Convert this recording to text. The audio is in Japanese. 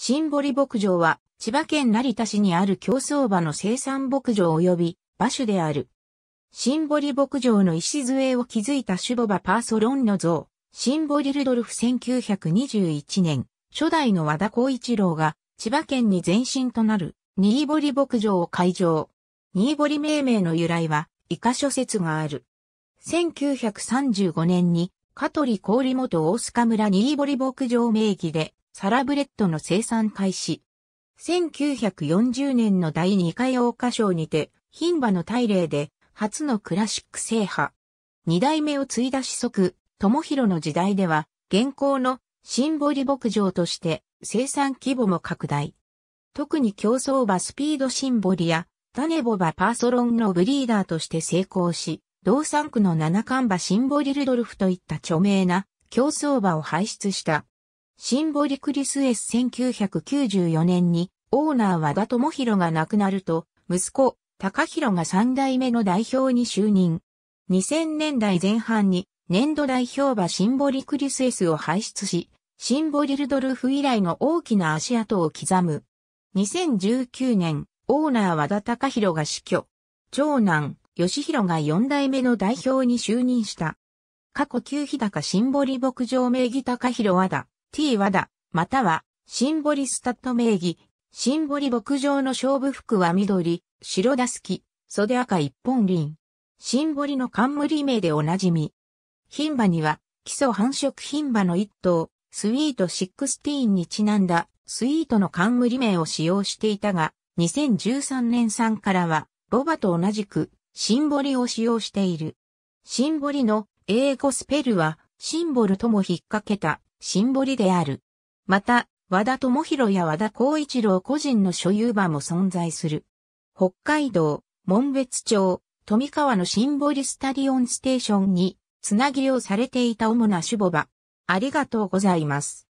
シンボリ牧場は、千葉県成田市にある競争馬の生産牧場及び馬種である。シンボリ牧場の礎を築いたュボ馬パーソロンの像、シンボリルドルフ1921年、初代の和田光一郎が、千葉県に前身となる、新堀牧場を開場。新堀命名の由来は、以下諸説がある。1935年に、香取氷元大塚村新堀牧場名義で、サラブレッドの生産開始。1940年の第2回桜花賞にて、牝馬の大霊で、初のクラシック制覇。二代目を継いだ子息、友広の時代では、現行のシンボリ牧場として生産規模も拡大。特に競争馬スピードシンボリや、種ボバパーソロンのブリーダーとして成功し、同産区の七冠馬シンボリルドルフといった著名な競争馬を輩出した。シンボリクリス S1994 年に、オーナー和田智弘が亡くなると、息子、高弘が三代目の代表に就任。2000年代前半に、年度代表馬シンボリクリス S を輩出し、シンボリルドルフ以来の大きな足跡を刻む。2019年、オーナー和田隆弘が死去。長男、吉弘が4代目の代表に就任した。過去旧日高シンボリ牧場名義隆弘和田。t 和田、または、シンボリスタッド名義、シンボリ牧場の勝負服は緑、白ダスキ、袖赤一本輪。シンボリの冠名でおなじみ。牝馬には、基礎繁殖牝馬の一頭、スイート16にちなんだ、スイートの冠名を使用していたが、2013年3からは、ボバと同じく、シンボリを使用している。シンボリの英語スペルは、シンボルとも引っ掛けたシンボリである。また、和田智弘や和田光一郎個人の所有場も存在する。北海道、門別町、富川のシンボリスタリオンステーションに、つなぎをされていた主な守護場。ありがとうございます。